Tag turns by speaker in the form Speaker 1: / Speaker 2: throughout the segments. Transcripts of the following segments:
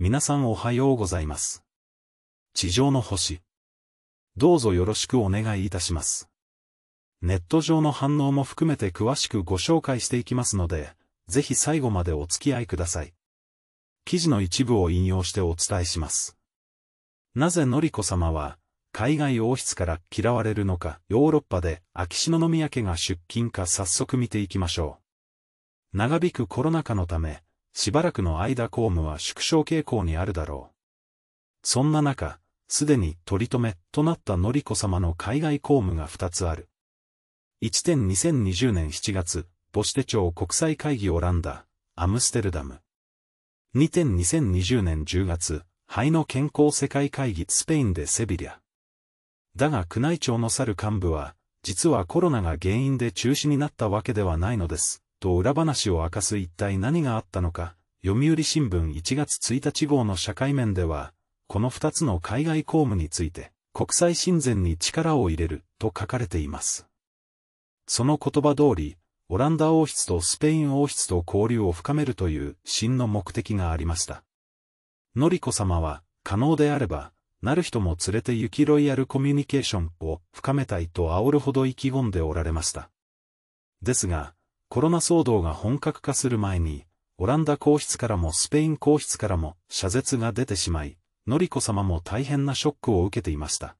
Speaker 1: 皆さんおはようございます。地上の星。どうぞよろしくお願いいたします。ネット上の反応も含めて詳しくご紹介していきますので、ぜひ最後までお付き合いください。記事の一部を引用してお伝えします。なぜのりこ様は、海外王室から嫌われるのか、ヨーロッパで秋篠宮家が出勤か早速見ていきましょう。長引くコロナ禍のため、しばらくの間公務は縮小傾向にあるだろう。そんな中、すでに取り留めとなったり子様の海外公務が2つある。1.2020年7月、母子手帳国際会議オランダ、アムステルダム。2.2020年10月、肺の健康世界会議スペインでセビリア。だが宮内庁の去る幹部は、実はコロナが原因で中止になったわけではないのです。と裏話を明かす一体何があったのか、読売新聞1月1日号の社会面では、この2つの海外公務について、国際親善に力を入れると書かれています。その言葉通り、オランダ王室とスペイン王室と交流を深めるという真の目的がありました。のりこ様は、可能であれば、なる人も連れて行きロイヤルコミュニケーションを深めたいと煽るほど意気込んでおられました。ですが、コロナ騒動が本格化する前に、オランダ皇室からもスペイン皇室からも謝絶が出てしまい、のりこ様も大変なショックを受けていました。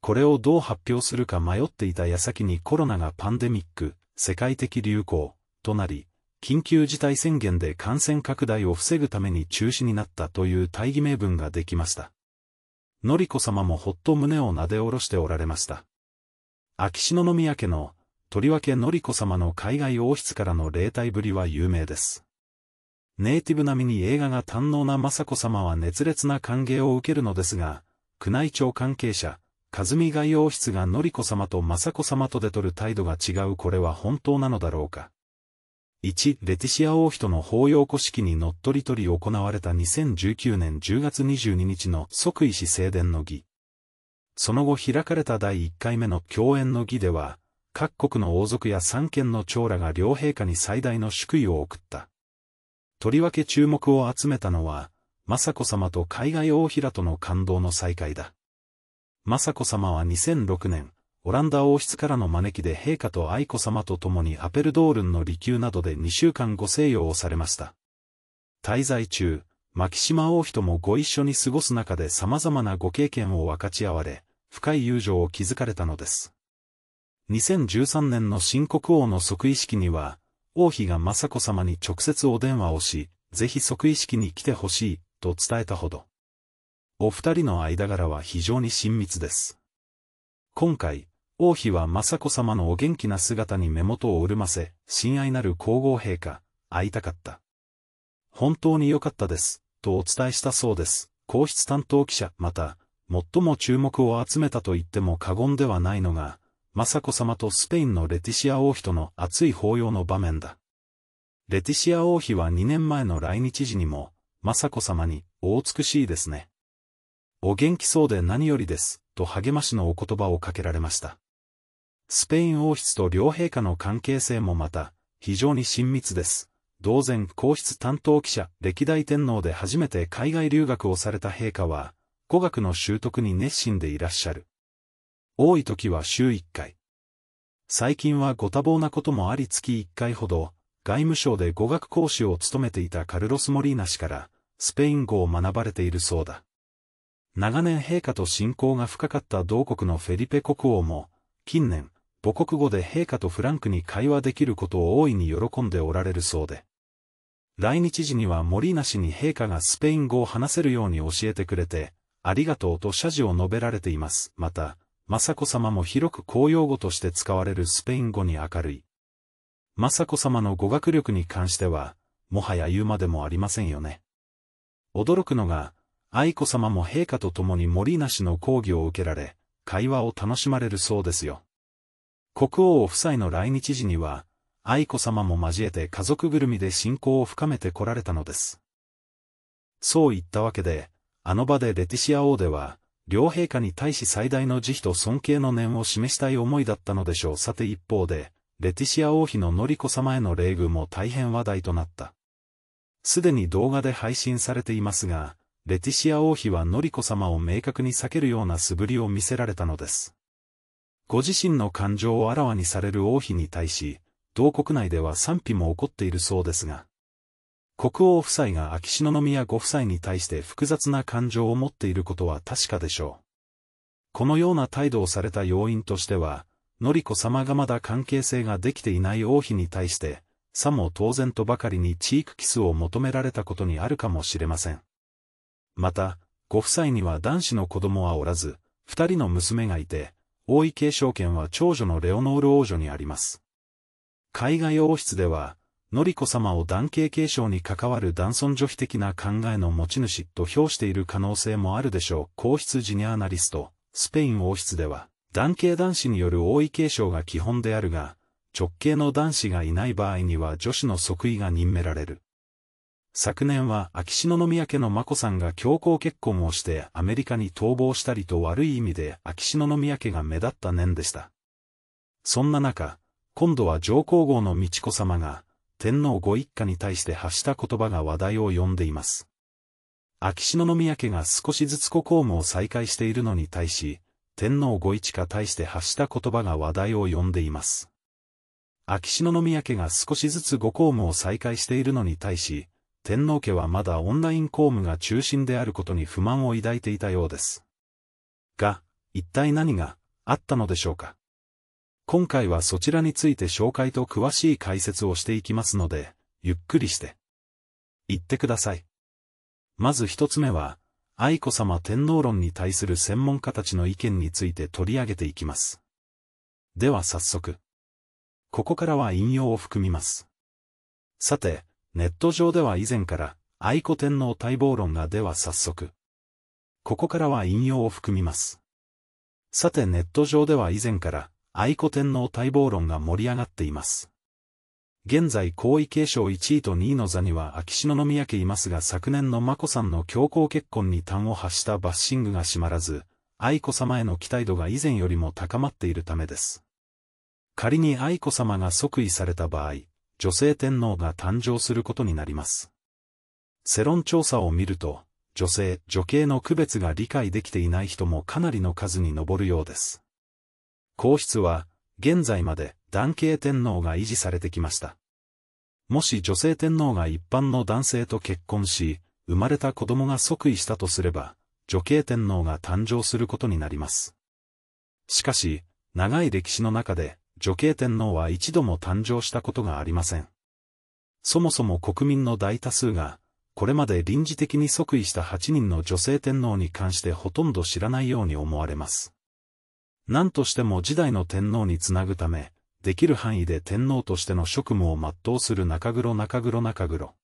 Speaker 1: これをどう発表するか迷っていた矢先にコロナがパンデミック、世界的流行、となり、緊急事態宣言で感染拡大を防ぐために中止になったという大義名分ができました。のりこ様もほっと胸をなで下ろしておられました。秋篠宮家のとりわけのりこ様の海外王室からの霊体ぶりは有名です。ネイティブ並みに映画が堪能な雅子様は熱烈な歓迎を受けるのですが、宮内庁関係者、和美外王室がのりこ様と雅子様とで取る態度が違うこれは本当なのだろうか。1、レティシア王妃との法要古式にのっとりとり行われた2019年10月22日の即位し正殿の儀。その後開かれた第1回目の共演の儀では、各国の王族や三権の長らが両陛下に最大の祝意を送った。とりわけ注目を集めたのは、雅子さまと海外王妃らとの感動の再会だ。雅子さまは2006年、オランダ王室からの招きで陛下と愛子さまと共にアペルドールンの離宮などで2週間ご静養をされました。滞在中、牧島王妃ともご一緒に過ごす中で様々なご経験を分かち合われ、深い友情を築かれたのです。2013年の新国王の即位式には、王妃が雅子様に直接お電話をし、ぜひ即位式に来てほしい、と伝えたほど。お二人の間柄は非常に親密です。今回、王妃は雅子様のお元気な姿に目元を潤ませ、親愛なる皇后陛下、会いたかった。本当に良かったです、とお伝えしたそうです。皇室担当記者、また、最も注目を集めたと言っても過言ではないのが、雅子さまとスペインのレティシア王妃との熱い抱擁の場面だ。レティシア王妃は2年前の来日時にも、雅子さまに、お美しいですね。お元気そうで何よりです、と励ましのお言葉をかけられました。スペイン王室と両陛下の関係性もまた、非常に親密です。同然皇室担当記者、歴代天皇で初めて海外留学をされた陛下は、語学の習得に熱心でいらっしゃる。多い時は週1回。最近はご多忙なこともあり月1回ほど、外務省で語学講師を務めていたカルロス・モリーナ氏から、スペイン語を学ばれているそうだ。長年陛下と親交が深かった同国のフェリペ国王も、近年、母国語で陛下とフランクに会話できることを大いに喜んでおられるそうで。来日時にはモリーナ氏に陛下がスペイン語を話せるように教えてくれて、ありがとうと謝辞を述べられています。また、雅子さまも広く公用語として使われるスペイン語に明るい。雅子さまの語学力に関しては、もはや言うまでもありませんよね。驚くのが、愛子さまも陛下と共に森なしの講義を受けられ、会話を楽しまれるそうですよ。国王夫妻の来日時には、愛子さまも交えて家族ぐるみで親交を深めてこられたのです。そういったわけで、あの場でレティシア王では、両陛下に対し最大の慈悲と尊敬の念を示したい思いだったのでしょう。さて一方で、レティシア王妃ののり子様への礼遇も大変話題となった。すでに動画で配信されていますが、レティシア王妃はのり子様を明確に避けるような素振りを見せられたのです。ご自身の感情をあらわにされる王妃に対し、同国内では賛否も起こっているそうですが、国王夫妻が秋篠宮ご夫妻に対して複雑な感情を持っていることは確かでしょう。このような態度をされた要因としては、典子様がまだ関係性ができていない王妃に対して、さも当然とばかりにチークキスを求められたことにあるかもしれません。また、ご夫妻には男子の子供はおらず、二人の娘がいて、王位継承権は長女のレオノール王女にあります。海外王室では、典子様を男系継承に関わる男尊女卑的な考えの持ち主と評している可能性もあるでしょう。皇室ジニアアナリスト、スペイン王室では、男系男子による王位継承が基本であるが、直系の男子がいない場合には女子の即位が任命られる。昨年は秋篠宮家の眞子さんが強行結婚をしてアメリカに逃亡したりと悪い意味で秋篠宮家が目立った年でした。そんな中、今度は上皇后の美智子さまが、天皇ご一家に対して発した言葉が話題を呼んでいます。秋篠宮家が少しずつ国公務を再開しているのに対し、天皇ご一家対して発した言葉が話題を呼んでいます。秋篠宮家が少しずつご公務を再開しているのに対し、天皇家はまだオンライン公務が中心であることに不満を抱いていたようです。が、一体何があったのでしょうか。今回はそちらについて紹介と詳しい解説をしていきますので、ゆっくりして。言ってください。まず一つ目は、愛子さま天皇論に対する専門家たちの意見について取り上げていきます。では早速。ここからは引用を含みます。さて、ネット上では以前から、愛子天皇待望論がでは早速。ここからは引用を含みます。さてネット上では以前から、愛子天皇待望論が盛り上がっています。現在皇位継承1位と2位の座には秋篠宮家いますが昨年の眞子さんの強行結婚に端を発したバッシングが閉まらず、愛子様への期待度が以前よりも高まっているためです。仮に愛子様が即位された場合、女性天皇が誕生することになります。世論調査を見ると、女性、女系の区別が理解できていない人もかなりの数に上るようです。皇室は、現在まで男系天皇が維持されてきました。もし女性天皇が一般の男性と結婚し、生まれた子供が即位したとすれば、女系天皇が誕生することになります。しかし、長い歴史の中で、女系天皇は一度も誕生したことがありません。そもそも国民の大多数が、これまで臨時的に即位した8人の女性天皇に関してほとんど知らないように思われます。何としても時代の天皇につなぐため、できる範囲で天皇としての職務を全うする中黒中黒中黒。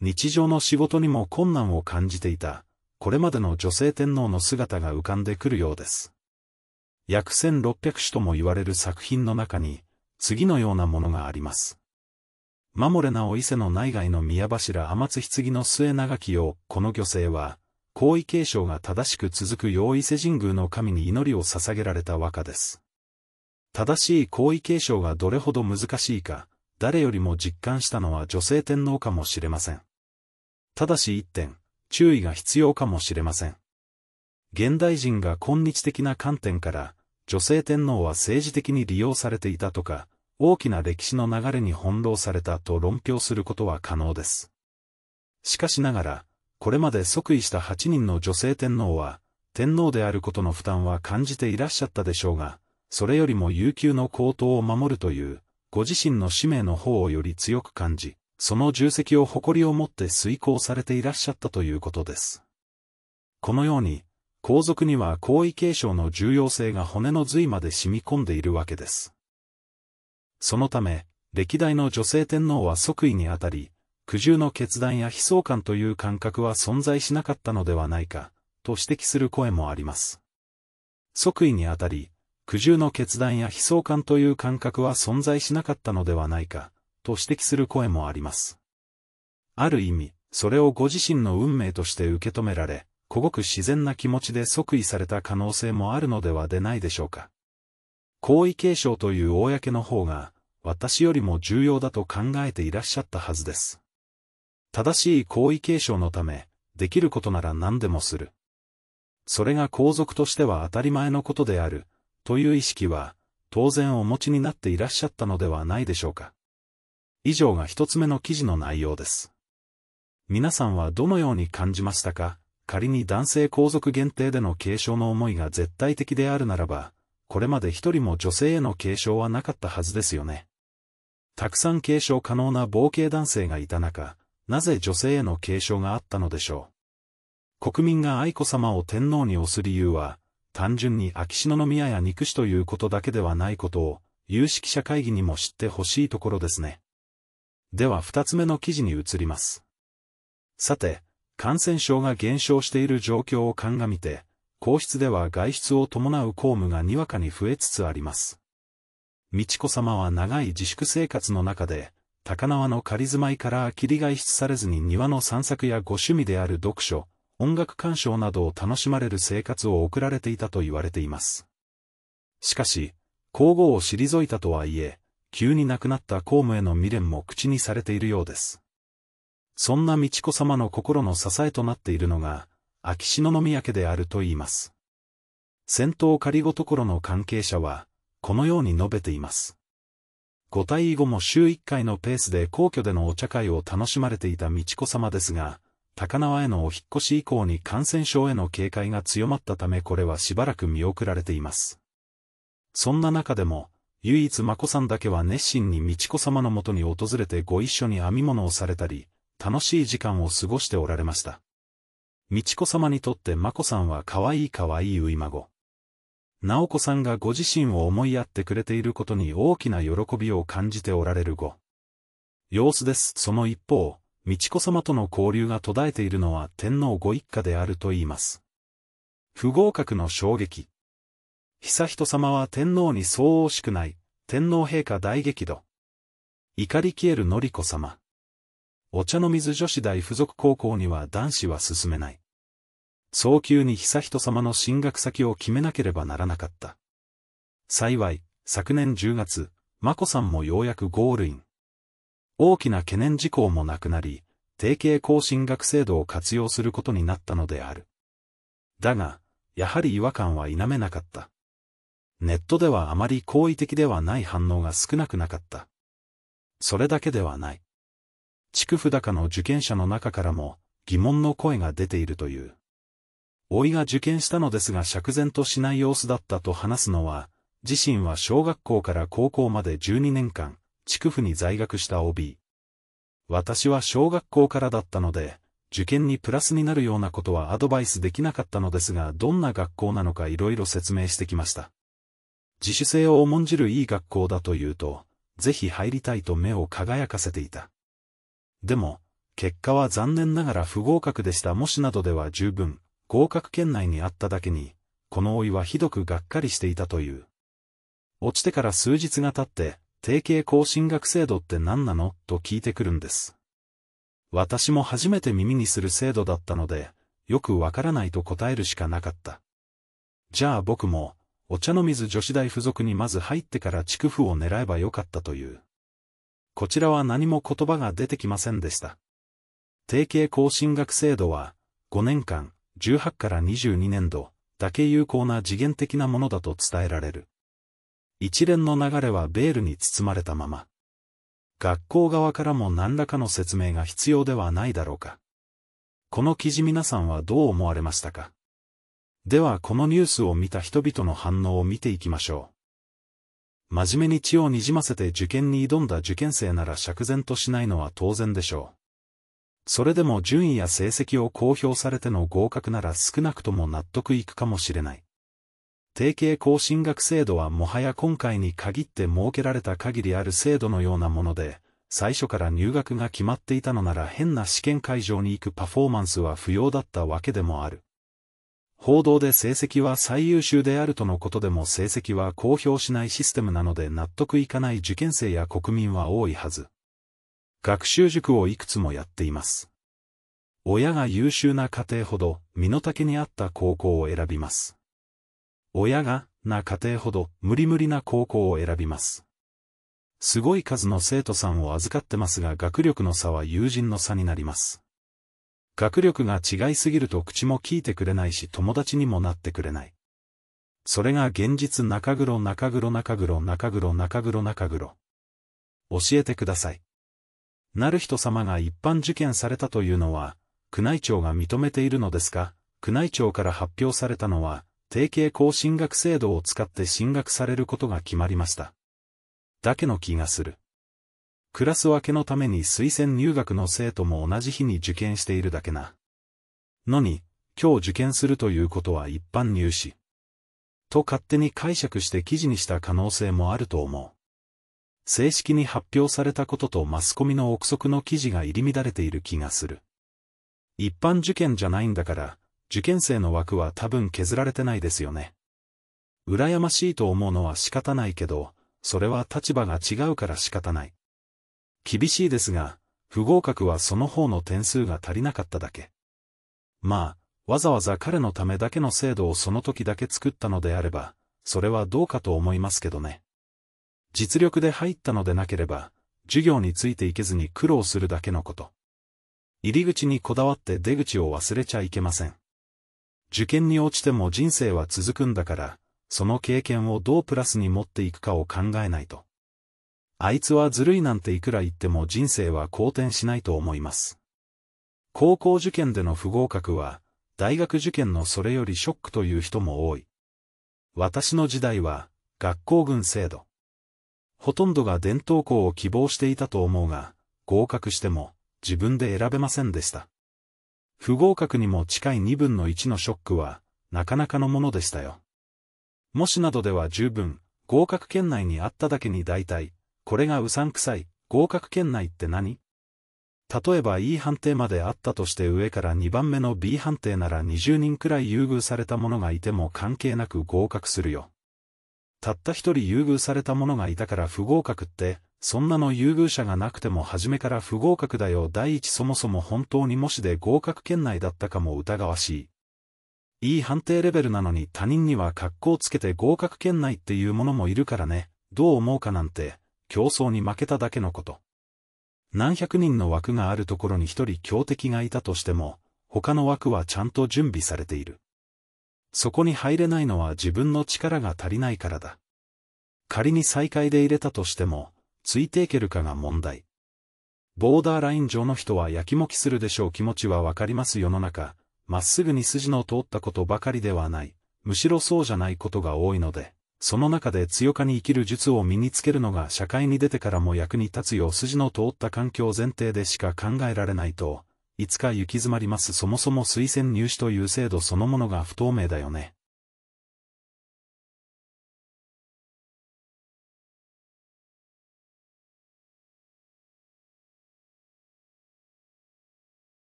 Speaker 1: 日常の仕事にも困難を感じていた、これまでの女性天皇の姿が浮かんでくるようです。約1600種とも言われる作品の中に、次のようなものがあります。守れなお伊勢の内外の宮柱天津棺の末長きよこの漁勢は、皇位継承が正しく続く用う伊勢神宮の神に祈りを捧げられた和歌です。正しい皇位継承がどれほど難しいか、誰よりも実感したのは女性天皇かもしれません。ただし一点、注意が必要かもしれません。現代人が今日的な観点から、女性天皇は政治的に利用されていたとか、大きな歴史の流れに翻弄されたと論評することは可能です。しかしながら、これまで即位した8人の女性天皇は、天皇であることの負担は感じていらっしゃったでしょうが、それよりも悠久の皇統を守るという、ご自身の使命の方をより強く感じ、その重責を誇りを持って遂行されていらっしゃったということです。このように、皇族には皇位継承の重要性が骨の髄まで染み込んでいるわけです。そのため、歴代の女性天皇は即位にあたり、苦渋の決断や悲壮感という感覚は存在しなかったのではないか、と指摘する声もあります。即位にあたり、苦渋の決断や悲壮感という感覚は存在しなかったのではないか、と指摘する声もあります。ある意味、それをご自身の運命として受け止められ、小ごく自然な気持ちで即位された可能性もあるのではでないでしょうか。皇位継承という公の方が、私よりも重要だと考えていらっしゃったはずです。正しい行為継承のため、できることなら何でもする。それが皇族としては当たり前のことである、という意識は、当然お持ちになっていらっしゃったのではないでしょうか。以上が一つ目の記事の内容です。皆さんはどのように感じましたか仮に男性皇族限定での継承の思いが絶対的であるならば、これまで一人も女性への継承はなかったはずですよね。たくさん継承可能な冒険男性がいた中、なぜ女性への継承があったのでしょう。国民が愛子さまを天皇に推す理由は、単純に秋篠宮や憎しということだけではないことを、有識者会議にも知ってほしいところですね。では二つ目の記事に移ります。さて、感染症が減少している状況を鑑みて、皇室では外出を伴う公務がにわかに増えつつあります。美智子さまは長い自粛生活の中で、高輪の仮住まいから切り外出されずに庭の散策やご趣味である読書、音楽鑑賞などを楽しまれる生活を送られていたと言われています。しかし、皇后を退いたとはいえ、急に亡くなった公務への未練も口にされているようです。そんな美智子様の心の支えとなっているのが、秋篠宮家であると言います。戦闘仮ごところの関係者は、このように述べています。ご退位後も週一回のペースで皇居でのお茶会を楽しまれていた美智子様ですが、高輪へのお引越し以降に感染症への警戒が強まったためこれはしばらく見送られています。そんな中でも、唯一眞子さんだけは熱心に美智子様のもとに訪れてご一緒に編み物をされたり、楽しい時間を過ごしておられました。美智子様にとって眞子さんは可愛い可愛い初孫。直子さんがご自身を思いやってくれていることに大きな喜びを感じておられるご。様子です。その一方、美智子様との交流が途絶えているのは天皇ご一家であると言います。不合格の衝撃。悠仁様は天皇にそう惜しくない、天皇陛下大激怒。怒り消えるのり子様。お茶の水女子大附属高校には男子は進めない。早急に悠仁さまの進学先を決めなければならなかった。幸い、昨年10月、眞子さんもようやくゴールイン。大きな懸念事項もなくなり、定型更進学制度を活用することになったのである。だが、やはり違和感は否めなかった。ネットではあまり好意的ではない反応が少なくなかった。それだけではない。地区札高の受験者の中からも疑問の声が出ているという。老いが受験したのですが釈然としない様子だったと話すのは、自身は小学校から高校まで12年間、地区府に在学した OB。私は小学校からだったので、受験にプラスになるようなことはアドバイスできなかったのですが、どんな学校なのか色々説明してきました。自主性を重んじるいい学校だというと、ぜひ入りたいと目を輝かせていた。でも、結果は残念ながら不合格でしたもしなどでは十分、合格圏内にあっただけに、この老いはひどくがっかりしていたという。落ちてから数日が経って、定型更進学制度って何なのと聞いてくるんです。私も初めて耳にする制度だったので、よくわからないと答えるしかなかった。じゃあ僕も、お茶の水女子大附属にまず入ってから畜区を狙えばよかったという。こちらは何も言葉が出てきませんでした。定型更進学制度は、5年間、18から22年度だけ有効な次元的なものだと伝えられる。一連の流れはベールに包まれたまま。学校側からも何らかの説明が必要ではないだろうか。この記事皆さんはどう思われましたかではこのニュースを見た人々の反応を見ていきましょう。真面目に血をにじませて受験に挑んだ受験生なら釈然としないのは当然でしょう。それでも順位や成績を公表されての合格なら少なくとも納得いくかもしれない。定型更進学制度はもはや今回に限って設けられた限りある制度のようなもので、最初から入学が決まっていたのなら変な試験会場に行くパフォーマンスは不要だったわけでもある。報道で成績は最優秀であるとのことでも成績は公表しないシステムなので納得いかない受験生や国民は多いはず。学習塾をいくつもやっています。親が優秀な家庭ほど身の丈に合った高校を選びます。親がな家庭ほど無理無理な高校を選びます。すごい数の生徒さんを預かってますが学力の差は友人の差になります。学力が違いすぎると口も聞いてくれないし友達にもなってくれない。それが現実中黒中黒中黒中黒中黒中黒。教えてください。なる人様が一般受験されたというのは、宮内庁が認めているのですか宮内庁から発表されたのは、定型校進学制度を使って進学されることが決まりました。だけの気がする。クラス分けのために推薦入学の生徒も同じ日に受験しているだけな。のに、今日受験するということは一般入試。と勝手に解釈して記事にした可能性もあると思う。正式に発表されたこととマスコミの憶測の記事が入り乱れている気がする。一般受験じゃないんだから、受験生の枠は多分削られてないですよね。羨ましいと思うのは仕方ないけど、それは立場が違うから仕方ない。厳しいですが、不合格はその方の点数が足りなかっただけ。まあ、わざわざ彼のためだけの制度をその時だけ作ったのであれば、それはどうかと思いますけどね。実力で入ったのでなければ、授業についていけずに苦労するだけのこと。入り口にこだわって出口を忘れちゃいけません。受験に落ちても人生は続くんだから、その経験をどうプラスに持っていくかを考えないと。あいつはずるいなんていくら言っても人生は好転しないと思います。高校受験での不合格は、大学受験のそれよりショックという人も多い。私の時代は、学校群制度。ほとんどが伝統校を希望していたと思うが、合格しても自分で選べませんでした。不合格にも近い二分の一のショックは、なかなかのものでしたよ。もしなどでは十分、合格圏内にあっただけに大体、これがうさんくさい、合格圏内って何例えば E 判定まであったとして上から2番目の B 判定なら20人くらい優遇された者がいても関係なく合格するよ。たった一人優遇された者がいたから不合格って、そんなの優遇者がなくても初めから不合格だよ第一そもそも本当に模試で合格圏内だったかも疑わしい。いい判定レベルなのに他人には格好つけて合格圏内っていうものもいるからね、どう思うかなんて、競争に負けただけのこと。何百人の枠があるところに一人強敵がいたとしても、他の枠はちゃんと準備されている。そこに入れないのは自分の力が足りないからだ。仮に再開で入れたとしても、ついていけるかが問題。ボーダーライン上の人はやきもきするでしょう気持ちはわかります世の中、まっすぐに筋の通ったことばかりではない、むしろそうじゃないことが多いので、その中で強かに生きる術を身につけるのが社会に出てからも役に立つよう筋の通った環境前提でしか考えられないと、いつか行き詰まりますそもそも推薦入試という制度そのものが不透明だよね。